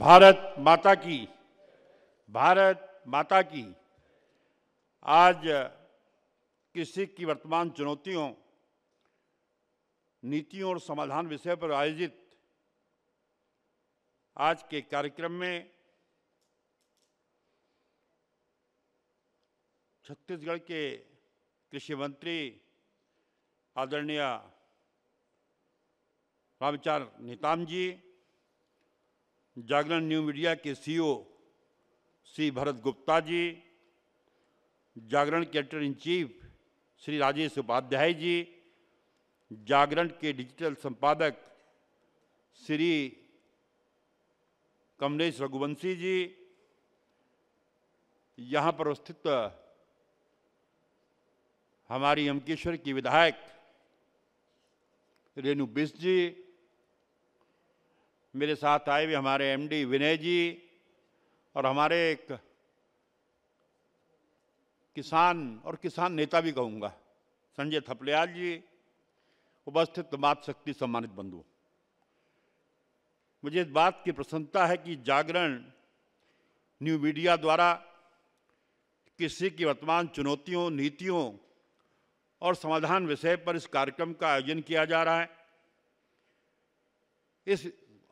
भारत माता की भारत माता की आज किसी की वर्तमान चुनौतियों नीतियों और समाधान विषय पर आयोजित आज के कार्यक्रम में छत्तीसगढ़ के कृषि मंत्री आदरणीय रामचार नेताम जी जागरण न्यू मीडिया के सीईओ श्री भरत गुप्ता जी जागरण के editor in chief Shri Rajesh Upadhyay ji Jagran के डिजिटल संपादक श्री कमलेश रघुवंशी जी यहाँ पर उपस्थित हमारी यमकेश्वर की विधायक रेणु बिस्ट जी मेरे साथ आए हुए हमारे एमडी विनय जी और हमारे एक किसान और किसान नेता भी कहूँगा संजय थपलियाल जी उपस्थित मात शक्ति सम्मानित बंधु मुझे इस बात की प्रसन्नता है कि जागरण न्यू मीडिया द्वारा कृषि की वर्तमान चुनौतियों नीतियों और समाधान विषय पर इस कार्यक्रम का आयोजन किया जा रहा है इस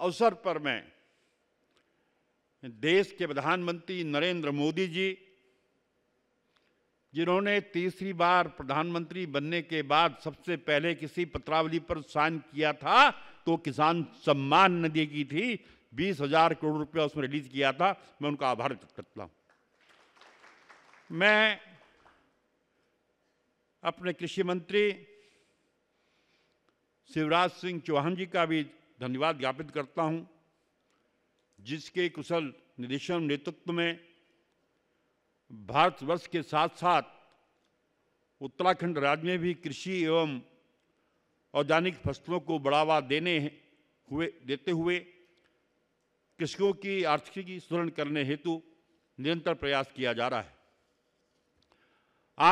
अवसर पर मैं देश के प्रधानमंत्री नरेंद्र मोदी जी जिन्होंने तीसरी बार प्रधानमंत्री बनने के बाद सबसे पहले किसी पत्रावली पर साइन किया था तो किसान सम्मान निधि की थी बीस हजार करोड़ रुपया उसमें रिलीज किया था मैं उनका आभार व्यक्त करता हूं मैं अपने कृषि मंत्री शिवराज सिंह चौहान जी का भी धन्यवाद ज्ञापित करता हूं जिसके कुशल निदेशन नेतृत्व में भारतवर्ष के साथ साथ उत्तराखंड राज्य में भी कृषि एवं औद्यानिक फसलों को बढ़ावा देने हुए देते हुए कृषकों की आर्थिकी की सुदृढ़ करने हेतु निरंतर प्रयास किया जा रहा है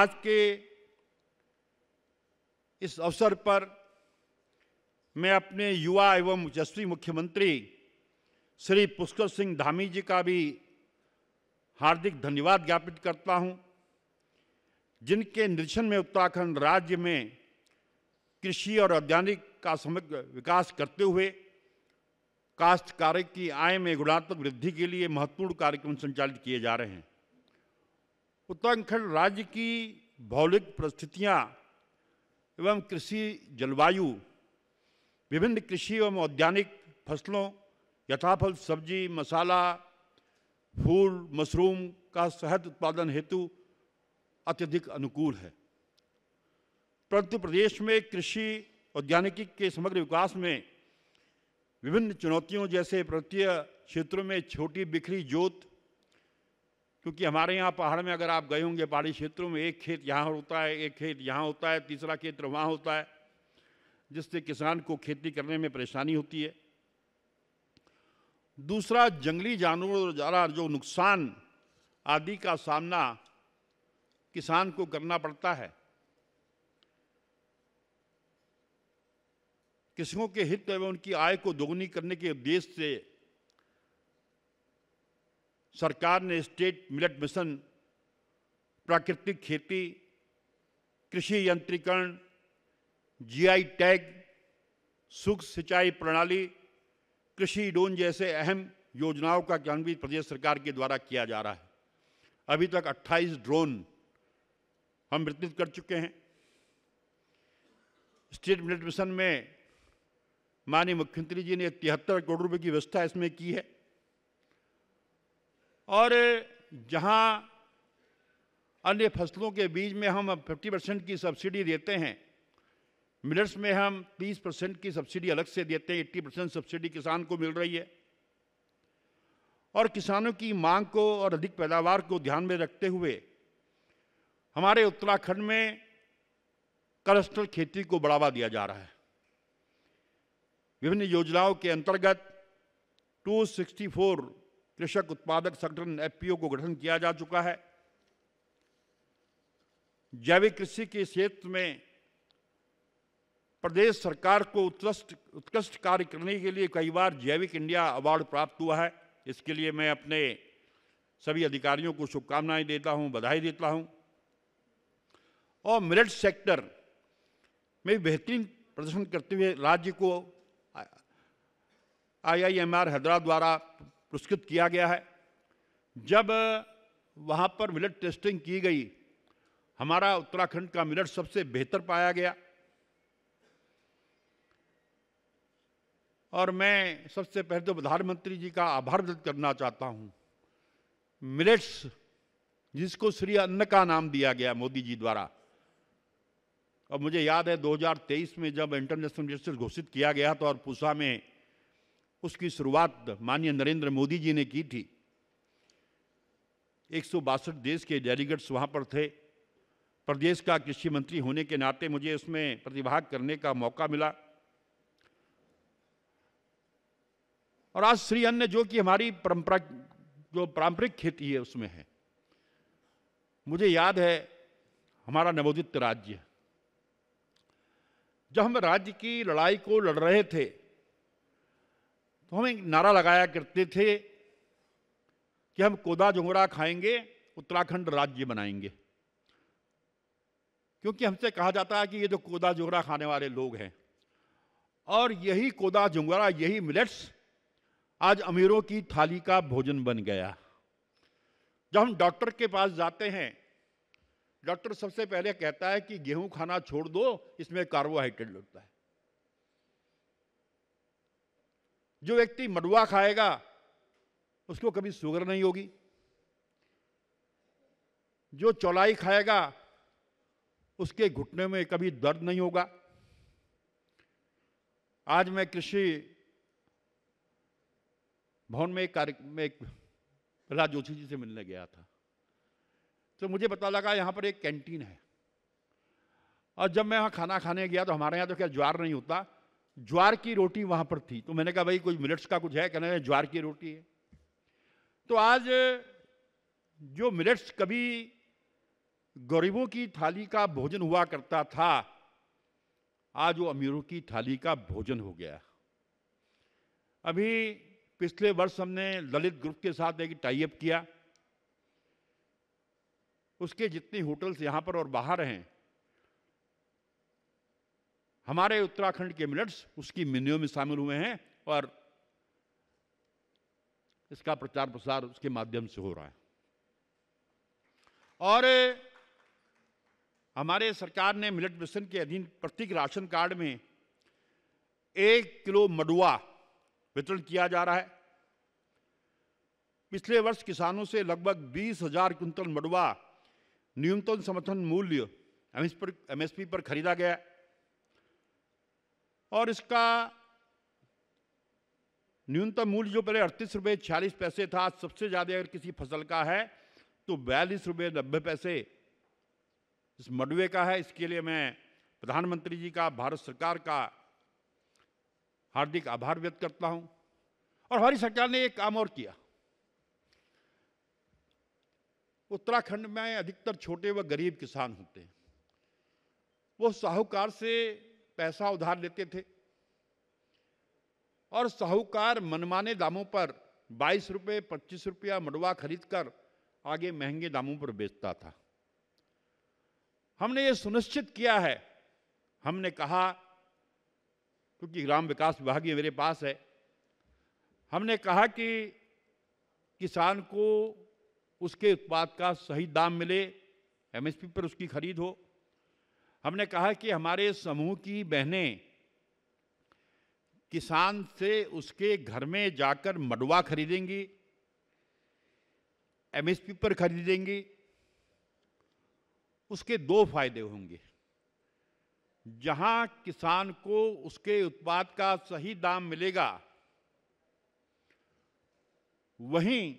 आज के इस अवसर पर मैं अपने युवा एवं यशस्वी मुख्यमंत्री श्री पुष्कर सिंह धामी जी का भी हार्दिक धन्यवाद ज्ञापित करता हूं जिनके निरीक्षण में उत्तराखंड राज्य में कृषि और औद्यानिक का समग्र विकास करते हुए काश्तकार की आय में गुणात्मक वृद्धि के लिए महत्वपूर्ण कार्यक्रम संचालित किए जा रहे हैं उत्तराखंड राज्य की भौगोलिक परिस्थितियाँ एवं कृषि जलवायु विभिन्न कृषि एवं औद्यानिक फसलों यथाफल सब्जी मसाला फूल मशरूम का शहद उत्पादन हेतु अत्यधिक अनुकूल है परंतु प्रदेश में कृषि औद्यानिकी के समग्र विकास में विभिन्न चुनौतियों जैसे पर्वतीय क्षेत्रों में छोटी बिखरी जोत क्योंकि हमारे यहाँ पहाड़ में अगर आप गए होंगे पहाड़ी क्षेत्रों में एक खेत यहाँ होता है एक खेत यहाँ होता है तीसरा खेत वहाँ होता है जिससे किसान को खेती करने में परेशानी होती है दूसरा जंगली जानवरों द्वारा जो नुकसान आदि का सामना किसान को करना पड़ता है किसानों के हित एवं उनकी आय को दोगुनी करने के उद्देश्य से सरकार ने स्टेट मिलेट मिशन प्राकृतिक खेती कृषि यंत्रीकरण जीआई टैग सूक्ष्म सिंचाई प्रणाली कृषि लोन जैसे अहम योजनाओं का क्रियान्वित प्रदेश सरकार के द्वारा किया जा रहा है अभी तक 28 ड्रोन हम वितरित कर चुके हैं स्टेट मिनट मिशन में माननीय मुख्यमंत्री जी ने तिहत्तर करोड़ रुपए की व्यवस्था इसमें की है और जहां अन्य फसलों के बीज में हम 50 परसेंट की सब्सिडी देते हैं मिलर्स में हम 30 परसेंट की सब्सिडी अलग से देते हैं 80 परसेंट सब्सिडी किसान को मिल रही है और किसानों की मांग को और अधिक पैदावार को ध्यान में रखते हुए हमारे उत्तराखंड में कलस्टर खेती को बढ़ावा दिया जा रहा है विभिन्न योजनाओं के अंतर्गत 264 कृषक उत्पादक संगठन एफपीओ को गठन किया जा चुका है जैविक कृषि के क्षेत्र में प्रदेश सरकार को उत्कृष्ट उत्कृष्ट कार्य करने के लिए कई बार जैविक इंडिया अवार्ड प्राप्त हुआ है इसके लिए मैं अपने सभी अधिकारियों को शुभकामनाएं देता हूं, बधाई देता हूं। और मेरठ सेक्टर में बेहतरीन प्रदर्शन करते हुए राज्य को आईआईएमआर हैदराबाद द्वारा पुरस्कृत किया गया है जब वहां पर मिलट टेस्टिंग की गई हमारा उत्तराखंड का मिलट सबसे बेहतर पाया गया और मैं सबसे पहले तो प्रधानमंत्री जी का आभार व्यक्त करना चाहता हूँ मिलेट्स जिसको श्री अन्न का नाम दिया गया मोदी जी द्वारा और मुझे याद है 2023 में जब इंटरनेशनल मिलेट्स घोषित किया गया था और पूसा में उसकी शुरुआत माननीय नरेंद्र मोदी जी ने की थी एक देश के डेलीगेट्स वहाँ पर थे प्रदेश का कृषि मंत्री होने के नाते मुझे उसमें प्रतिभाग करने का मौका मिला और आज श्री अन्न जो कि हमारी परंपरा जो पारंपरिक खेती है उसमें है मुझे याद है हमारा नवोदित राज्य जब हम राज्य की लड़ाई को लड़ रहे थे तो हम एक नारा लगाया करते थे कि हम कोदा जोंगड़ा खाएंगे उत्तराखंड राज्य बनाएंगे क्योंकि हमसे कहा जाता है कि ये जो कोदा जोंगड़ा खाने वाले लोग हैं और यही कोदा जोंगड़ा यही मिलेट्स आज अमीरों की थाली का भोजन बन गया जब हम डॉक्टर के पास जाते हैं डॉक्टर सबसे पहले कहता है कि गेहूं खाना छोड़ दो इसमें कार्बोहाइड्रेट लगता है जो व्यक्ति मडुआ खाएगा उसको कभी शुगर नहीं होगी जो चौलाई खाएगा उसके घुटने में कभी दर्द नहीं होगा आज मैं कृषि भवन में एक कार्य में एक प्रहलाद जोशी जी से मिलने गया था तो मुझे पता लगा यहाँ पर एक कैंटीन है और जब मैं वहाँ खाना खाने गया तो हमारे यहाँ तो क्या ज्वार नहीं होता ज्वार की रोटी वहाँ पर थी तो मैंने कहा भाई कोई मिलट्स का कुछ है कहना ज्वार की रोटी है तो आज जो मिलट्स कभी गरीबों की थाली का भोजन हुआ करता था आज वो अमीरों की थाली का भोजन हो गया अभी पिछले वर्ष हमने ललित ग्रुप के साथ एक टाइप किया उसके जितनी होटल्स यहां पर और बाहर हैं हमारे उत्तराखंड के मिलट्स उसकी मेन्यू में शामिल हुए हैं और इसका प्रचार प्रसार उसके माध्यम से हो रहा है और हमारे सरकार ने मिलट मिशन के अधीन प्रत्येक राशन कार्ड में एक किलो मडुआ वितरण किया जा रहा है पिछले वर्ष किसानों से लगभग बीस हजार क्विंटल मडवा न्यूनतम समर्थन मूल्य एमएसपी पर खरीदा गया और इसका न्यूनतम मूल्य जो पहले अड़तीस रुपये छियालीस पैसे था आज सबसे ज़्यादा अगर किसी फसल का है तो बयालीस रुपये नब्बे पैसे इस मडवे का है इसके लिए मैं प्रधानमंत्री जी का भारत सरकार का हार्दिक आभार व्यक्त करता हूं और हमारी सरकार ने एक काम और किया उत्तराखंड में अधिकतर छोटे व गरीब किसान होते हैं वो साहूकार से पैसा उधार लेते थे और साहूकार मनमाने दामों पर बाईस रुपये पच्चीस रुपया मडवा खरीदकर आगे महंगे दामों पर बेचता था हमने ये सुनिश्चित किया है हमने कहा क्योंकि ग्राम विकास विभाग ये मेरे पास है हमने कहा कि किसान को उसके उत्पाद का सही दाम मिले एमएसपी पर उसकी खरीद हो हमने कहा कि हमारे समूह की बहनें किसान से उसके घर में जाकर मडवा खरीदेंगी एमएसपी पर खरीदेंगी उसके दो फायदे होंगे जहां किसान को उसके उत्पाद का सही दाम मिलेगा वहीं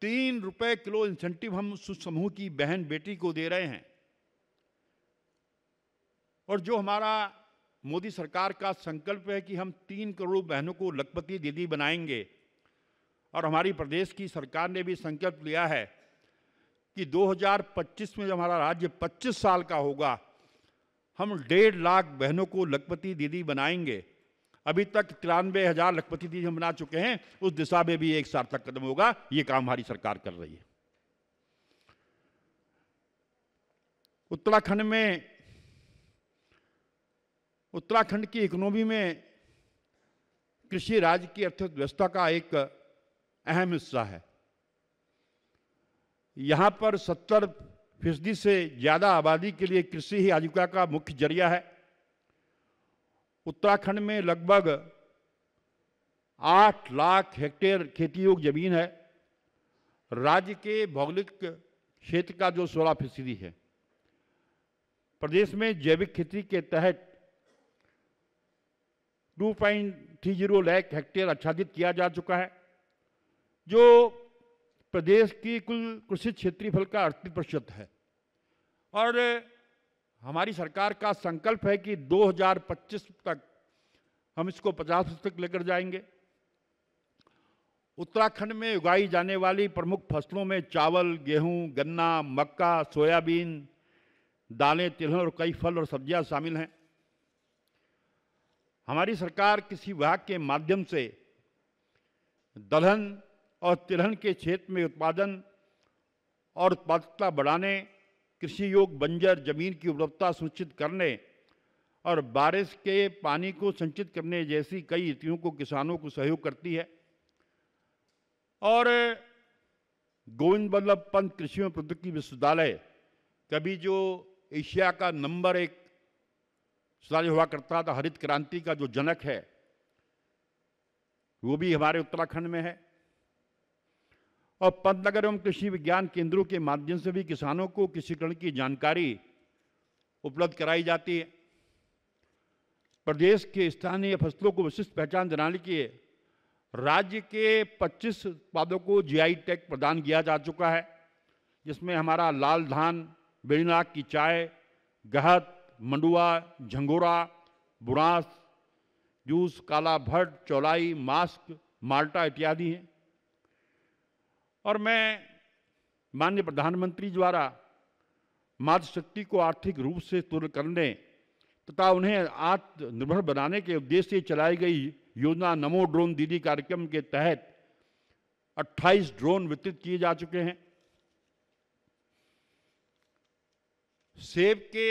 तीन रुपए किलो इंसेंटिव हम उस समूह की बहन बेटी को दे रहे हैं और जो हमारा मोदी सरकार का संकल्प है कि हम तीन करोड़ बहनों को लखपति दीदी बनाएंगे और हमारी प्रदेश की सरकार ने भी संकल्प लिया है कि 2025 में जब हमारा राज्य 25 साल का होगा हम डेढ़ लाख बहनों को लखपति दीदी बनाएंगे अभी तक तिरानवे हजार लखपति दीदी हम बना चुके हैं उस दिशा में भी एक सार्थक कदम होगा ये काम हमारी सरकार कर रही है उत्तराखंड में उत्तराखंड की इकोनॉमी में कृषि राज्य की अर्थव्यवस्था का एक अहम हिस्सा है यहां पर सत्तर फीसदी से ज़्यादा आबादी के लिए कृषि ही आजीविका का मुख्य जरिया है उत्तराखंड में लगभग आठ लाख हेक्टेयर खेती योग्य जमीन है राज्य के भौगोलिक क्षेत्र का जो सोलह फीसदी है प्रदेश में जैविक खेती के तहत 2.30 लाख हेक्टेयर आच्छादित किया जा चुका है जो प्रदेश की कुल कृषि फल का अड़तीस प्रतिशत है और हमारी सरकार का संकल्प है कि 2025 तक हम इसको 50 प्रतिशत तक लेकर जाएंगे उत्तराखंड में उगाई जाने वाली प्रमुख फसलों में चावल गेहूं गन्ना मक्का सोयाबीन दालें तिलहन और कई फल और सब्जियां शामिल हैं हमारी सरकार किसी विभाग के माध्यम से दलहन और तिलहन के क्षेत्र में उत्पादन और उत्पादकता बढ़ाने कृषि योग बंजर जमीन की उपलब्धता सुनिश्चित करने और बारिश के पानी को संचित करने जैसी कई नीतियों को किसानों को सहयोग करती है और गोविंद बल्लभ पंत कृषि एवं प्रौद्योगिकी विश्वविद्यालय कभी जो एशिया का नंबर एक विश्वविद्यालय हुआ करता था हरित क्रांति का जो जनक है वो भी हमारे उत्तराखंड में है और पंतनगर एवं कृषि विज्ञान केंद्रों के माध्यम से भी किसानों को कृषिकरण की जानकारी उपलब्ध कराई जाती है प्रदेश के स्थानीय फसलों को विशिष्ट पहचान दिलाने के राज्य के 25 उत्पादों को जीआई टैग प्रदान किया जा चुका है जिसमें हमारा लाल धान बेड़ीनाग की चाय गहत मंडुआ झंगोरा बुरास जूस काला भट्ट चौलाई मास्क माल्टा इत्यादि हैं और मैं माननीय प्रधानमंत्री द्वारा मातृशक्ति को आर्थिक रूप से तुर करने तथा उन्हें आत्मनिर्भर बनाने के उद्देश्य से चलाई गई योजना नमो ड्रोन दीदी कार्यक्रम के तहत 28 ड्रोन वितरित किए जा चुके हैं सेब के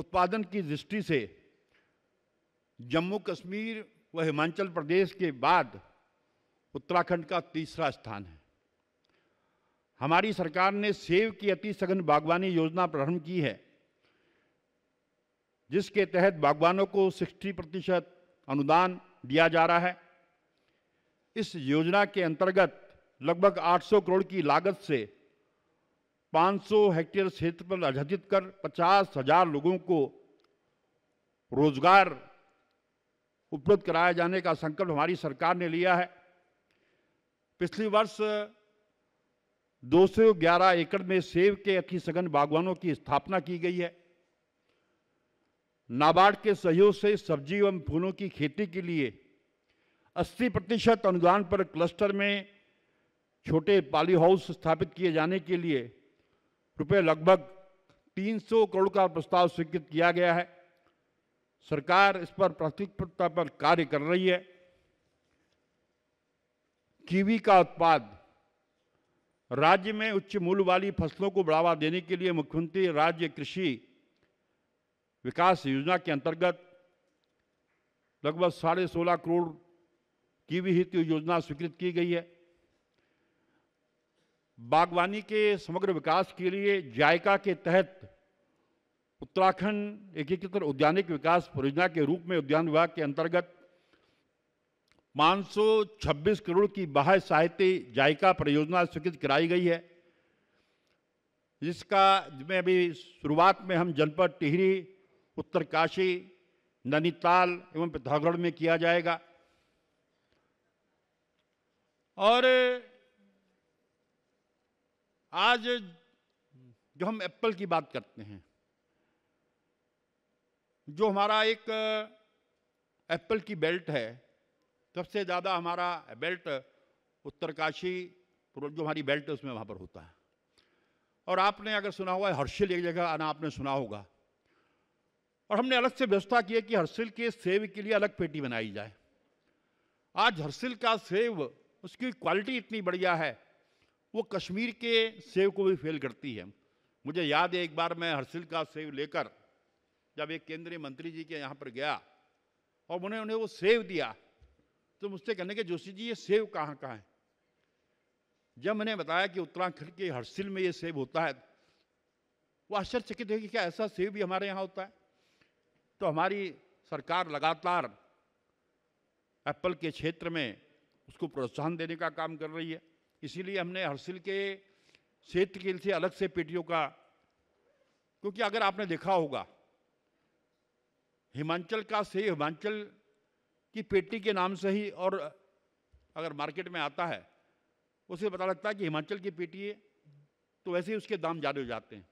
उत्पादन की दृष्टि से जम्मू कश्मीर व हिमाचल प्रदेश के बाद उत्तराखंड का तीसरा स्थान है हमारी सरकार ने सेब की अति सघन बागवानी योजना प्रारंभ की है जिसके तहत बागवानों को 60 प्रतिशत अनुदान दिया जा रहा है इस योजना के अंतर्गत लगभग 800 करोड़ की लागत से 500 हेक्टेयर क्षेत्र पर आधारित कर पचास हजार लोगों को रोजगार उपलब्ध कराए जाने का संकल्प हमारी सरकार ने लिया है पिछले वर्ष दो एकड़ में सेब के अखी सघन बागवानों की स्थापना की गई है नाबार्ड के सहयोग से सब्जी एवं फूलों की खेती के लिए 80 प्रतिशत अनुदान पर क्लस्टर में छोटे पाली हाउस स्थापित किए जाने के लिए रुपये लगभग 300 करोड़ का प्रस्ताव स्वीकृत किया गया है सरकार इस पर प्राथमिकता पर कार्य कर रही है कीवी का उत्पाद राज्य में उच्च मूल्य वाली फसलों को बढ़ावा देने के लिए मुख्यमंत्री राज्य कृषि विकास योजना के अंतर्गत लगभग साढ़े सोलह करोड़ की भी हित योजना स्वीकृत की गई है बागवानी के समग्र विकास के लिए जायका के तहत उत्तराखंड एकीकृत उद्यानिक विकास परियोजना के रूप में उद्यान विभाग के अंतर्गत 526 करोड़ की बाह्य सहायता जायका परियोजना स्वीकृत कराई गई है जिसका में अभी शुरुआत में हम जनपद टिहरी उत्तरकाशी नैनीताल एवं पिथौरागढ़ में किया जाएगा और आज जो हम एप्पल की बात करते हैं जो हमारा एक एप्पल की बेल्ट है सबसे ज़्यादा हमारा बेल्ट उत्तरकाशी जो हमारी बेल्ट है उसमें वहाँ पर होता है और आपने अगर सुना हुआ है हर्षिल एक जगह आना आपने सुना होगा और हमने अलग से व्यवस्था की है कि हर्सिल के सेब के लिए अलग पेटी बनाई जाए आज हर्सिल का सेब उसकी क्वालिटी इतनी बढ़िया है वो कश्मीर के सेब को भी फेल करती है मुझे याद है एक बार मैं हर्सिल का सेब लेकर जब एक केंद्रीय मंत्री जी के यहाँ पर गया और उन्हें उन्हें वो सेब दिया तो मुझसे कहने के जोशी जी ये सेब कहाँ कहाँ है जब मैंने बताया कि उत्तराखंड के हरसिल में ये सेब होता है वो आश्चर्यचकित है कि क्या ऐसा सेब भी हमारे यहाँ होता है तो हमारी सरकार लगातार एप्पल के क्षेत्र में उसको प्रोत्साहन देने का काम कर रही है इसीलिए हमने हरसिल के क्षेत्र के लिए अलग से पेटियों का क्योंकि अगर आपने देखा होगा हिमाचल का सेब हिमाचल कि पेटी के नाम से ही और अगर मार्केट में आता है उसे पता लगता है कि हिमाचल की पेटी है तो वैसे ही उसके दाम ज्यादा हो जाते हैं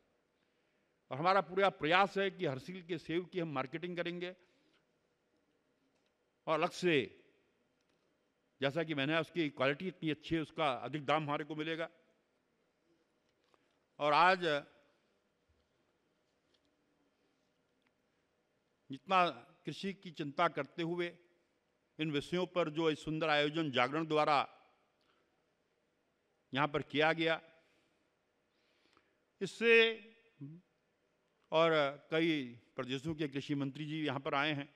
और हमारा पूरा प्रयास है कि सील के सेब की हम मार्केटिंग करेंगे और अलग से जैसा कि मैंने उसकी क्वालिटी इतनी अच्छी है उसका अधिक दाम हमारे को मिलेगा और आज जितना कृषि की चिंता करते हुए इन विषयों पर जो इस सुंदर आयोजन जागरण द्वारा यहाँ पर किया गया इससे और कई प्रदेशों के कृषि मंत्री जी यहाँ पर आए हैं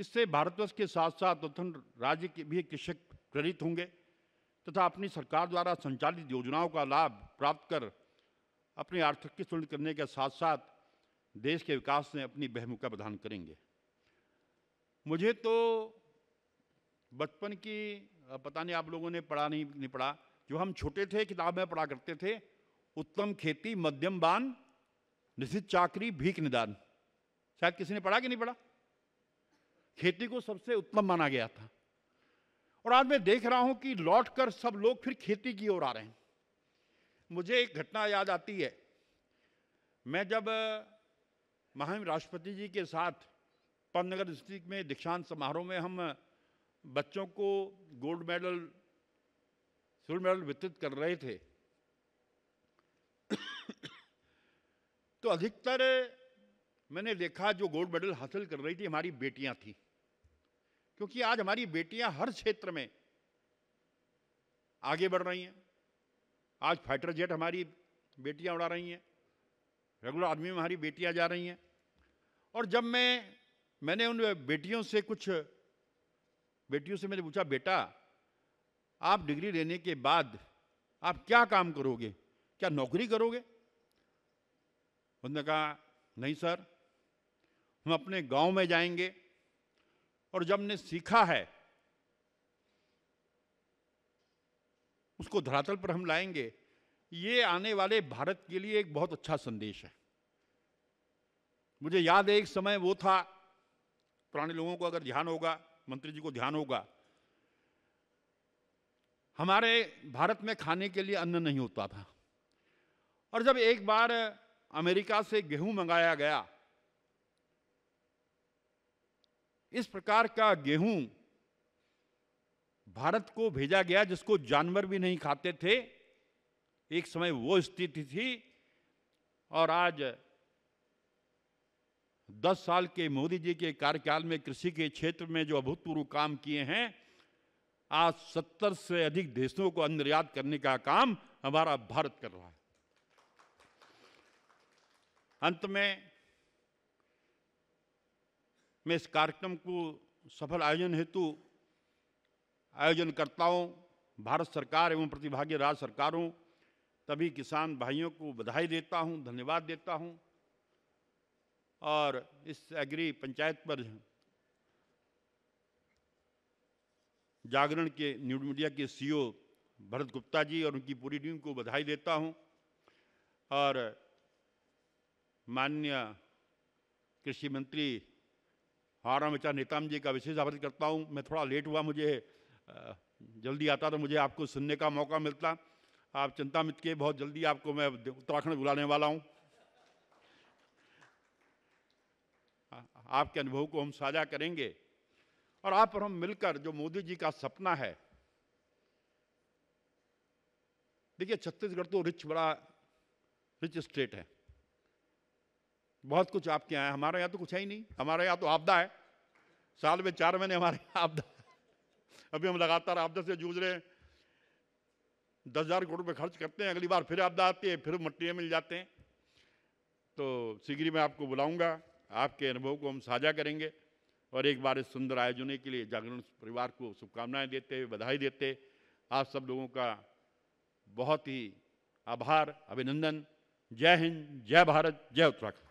इससे भारतवर्ष के साथ साथ उत्थन राज्य के भी कृषक प्रेरित होंगे तथा अपनी सरकार द्वारा संचालित योजनाओं का लाभ प्राप्त कर अपनी आर्थिक सुदृढ़ करने के साथ साथ देश के विकास में अपनी बहमुखा प्रदान करेंगे मुझे तो बचपन की पता नहीं आप लोगों ने पढ़ा नहीं नहीं पढ़ा जो हम छोटे थे किताब में पढ़ा करते थे उत्तम खेती मध्यम बान निश्चित चाकरी भीख निदान शायद किसी ने पढ़ा कि नहीं पढ़ा खेती को सबसे उत्तम माना गया था और आज मैं देख रहा हूं कि लौट कर सब लोग फिर खेती की ओर आ रहे हैं मुझे एक घटना याद आती है मैं जब महान राष्ट्रपति जी के साथ पंतनगर डिस्ट्रिक्ट में दीक्षांत समारोह में हम बच्चों को गोल्ड मेडल सिल्वर मेडल वितरित कर रहे थे तो अधिकतर मैंने देखा जो गोल्ड मेडल हासिल कर रही थी हमारी बेटियां थी क्योंकि आज हमारी बेटियां हर क्षेत्र में आगे बढ़ रही हैं आज फाइटर जेट हमारी बेटियां उड़ा रही हैं रेगुलर आर्मी में हमारी बेटियां जा रही हैं और जब मैं मैंने उन बेटियों से कुछ बेटियों से मैंने पूछा बेटा आप डिग्री लेने के बाद आप क्या काम करोगे क्या नौकरी करोगे उन्होंने कहा नहीं सर हम अपने गांव में जाएंगे और जब हमने सीखा है उसको धरातल पर हम लाएंगे ये आने वाले भारत के लिए एक बहुत अच्छा संदेश है मुझे याद है एक समय वो था पुराने लोगों को अगर ध्यान होगा मंत्री जी को ध्यान होगा हमारे भारत में खाने के लिए अन्न नहीं होता था और जब एक बार अमेरिका से गेहूं मंगाया गया इस प्रकार का गेहूं भारत को भेजा गया जिसको जानवर भी नहीं खाते थे एक समय वो स्थिति थी और आज दस साल के मोदी जी के कार्यकाल में कृषि के क्षेत्र में जो अभूतपूर्व काम किए हैं आज सत्तर से अधिक देशों को निर्यात करने का काम हमारा भारत कर रहा है अंत में मैं इस कार्यक्रम को सफल आयोजन हेतु आयोजनकर्ताओं भारत सरकार एवं प्रतिभागी राज्य सरकारों तभी किसान भाइयों को बधाई देता हूं धन्यवाद देता हूं और इस एग्री पंचायत पर जागरण के न्यूज मीडिया के सीईओ भरत गुप्ता जी और उनकी पूरी टीम को बधाई देता हूं और माननीय कृषि मंत्री हारा हारामचा नेताम जी का विशेष आभार करता हूं मैं थोड़ा लेट हुआ मुझे जल्दी आता तो मुझे आपको सुनने का मौका मिलता आप चिंता मित के बहुत जल्दी आपको मैं उत्तराखंड बुलाने वाला हूँ आपके अनुभव को हम साझा करेंगे और आप और हम मिलकर जो मोदी जी का सपना है देखिए छत्तीसगढ़ तो रिच बड़ा रिच स्टेट है बहुत कुछ आपके यहाँ है हमारे यहाँ तो कुछ है ही नहीं हमारे यहाँ तो आपदा है साल में चार महीने हमारे यहाँ आपदा अभी हम लगातार आपदा से जूझ रहे हैं दस हज़ार करोड़ रुपये खर्च करते हैं अगली बार फिर आपदा आती है फिर मट्टियाँ मिल जाते हैं तो ही में आपको बुलाऊंगा आपके अनुभव को हम साझा करेंगे और एक बार इस सुंदर आयोजन के लिए जागरण परिवार को शुभकामनाएं देते हुए बधाई देते आप सब लोगों का बहुत ही आभार अभिनंदन जय हिंद जय भारत जय उत्तराखंड